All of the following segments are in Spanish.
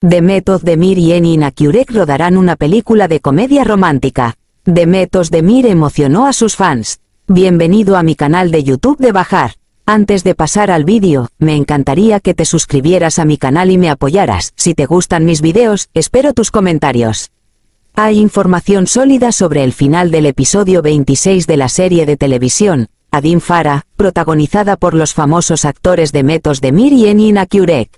de Mir y Enina Kurek rodarán una película de comedia romántica. de Mir emocionó a sus fans. Bienvenido a mi canal de YouTube de Bajar. Antes de pasar al vídeo, me encantaría que te suscribieras a mi canal y me apoyaras. Si te gustan mis vídeos, espero tus comentarios. Hay información sólida sobre el final del episodio 26 de la serie de televisión, Adin Farah, protagonizada por los famosos actores de Metos Mir y Enina Kurek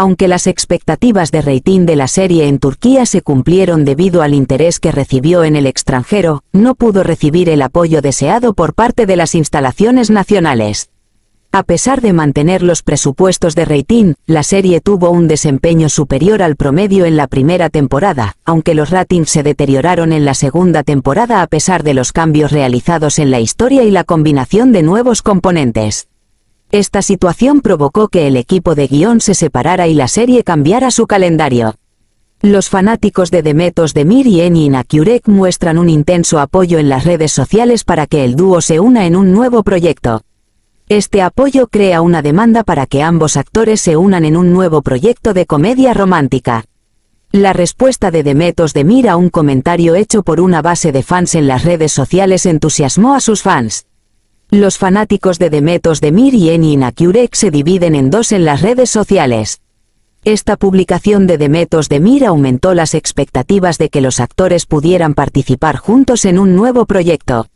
aunque las expectativas de rating de la serie en Turquía se cumplieron debido al interés que recibió en el extranjero, no pudo recibir el apoyo deseado por parte de las instalaciones nacionales. A pesar de mantener los presupuestos de rating, la serie tuvo un desempeño superior al promedio en la primera temporada, aunque los ratings se deterioraron en la segunda temporada a pesar de los cambios realizados en la historia y la combinación de nuevos componentes. Esta situación provocó que el equipo de guión se separara y la serie cambiara su calendario. Los fanáticos de Demetos Mir y Eni Akurek muestran un intenso apoyo en las redes sociales para que el dúo se una en un nuevo proyecto. Este apoyo crea una demanda para que ambos actores se unan en un nuevo proyecto de comedia romántica. La respuesta de Demetos Mir a un comentario hecho por una base de fans en las redes sociales entusiasmó a sus fans. Los fanáticos de Demetos Mir y Eni Akiurek se dividen en dos en las redes sociales. Esta publicación de Demetos Mir aumentó las expectativas de que los actores pudieran participar juntos en un nuevo proyecto.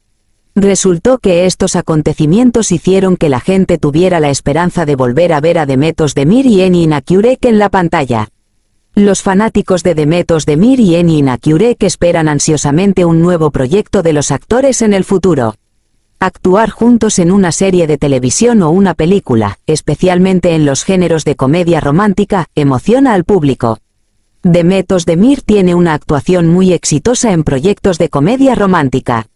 Resultó que estos acontecimientos hicieron que la gente tuviera la esperanza de volver a ver a Demetos Mir y Eni Akiurek en la pantalla. Los fanáticos de Demetos Mir y Eni Akiurek esperan ansiosamente un nuevo proyecto de los actores en el futuro actuar juntos en una serie de televisión o una película, especialmente en los géneros de comedia romántica, emociona al público. Demetos mir tiene una actuación muy exitosa en proyectos de comedia romántica.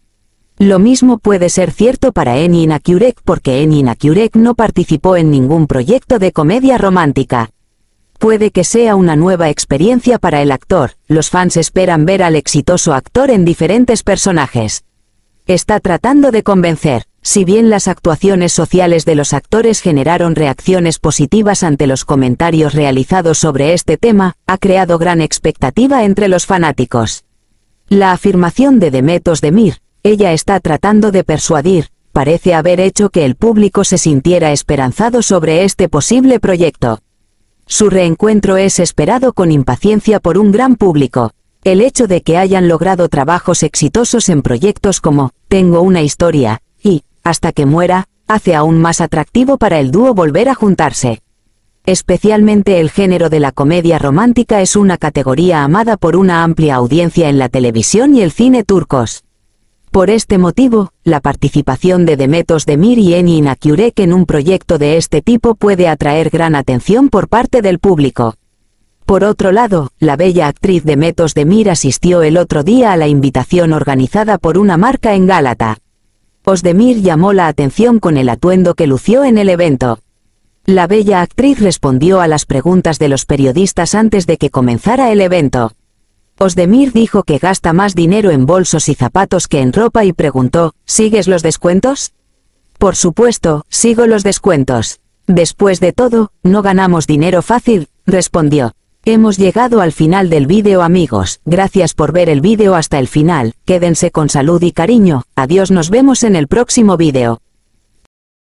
Lo mismo puede ser cierto para Enin nakurek porque Enin nakurek no participó en ningún proyecto de comedia romántica. Puede que sea una nueva experiencia para el actor, los fans esperan ver al exitoso actor en diferentes personajes. Está tratando de convencer. Si bien las actuaciones sociales de los actores generaron reacciones positivas ante los comentarios realizados sobre este tema, ha creado gran expectativa entre los fanáticos. La afirmación de Demetos de ella está tratando de persuadir, parece haber hecho que el público se sintiera esperanzado sobre este posible proyecto. Su reencuentro es esperado con impaciencia por un gran público. El hecho de que hayan logrado trabajos exitosos en proyectos como Tengo una historia y Hasta que muera, hace aún más atractivo para el dúo volver a juntarse. Especialmente el género de la comedia romántica es una categoría amada por una amplia audiencia en la televisión y el cine turcos. Por este motivo, la participación de Demetos Demir y Eni Inakyurek en un proyecto de este tipo puede atraer gran atención por parte del público. Por otro lado, la bella actriz de Metos de asistió el otro día a la invitación organizada por una marca en Gálata. Osdemir llamó la atención con el atuendo que lució en el evento. La bella actriz respondió a las preguntas de los periodistas antes de que comenzara el evento. Osdemir dijo que gasta más dinero en bolsos y zapatos que en ropa y preguntó, ¿sigues los descuentos? Por supuesto, sigo los descuentos. Después de todo, no ganamos dinero fácil, respondió. Hemos llegado al final del vídeo amigos, gracias por ver el vídeo hasta el final, quédense con salud y cariño, adiós nos vemos en el próximo vídeo.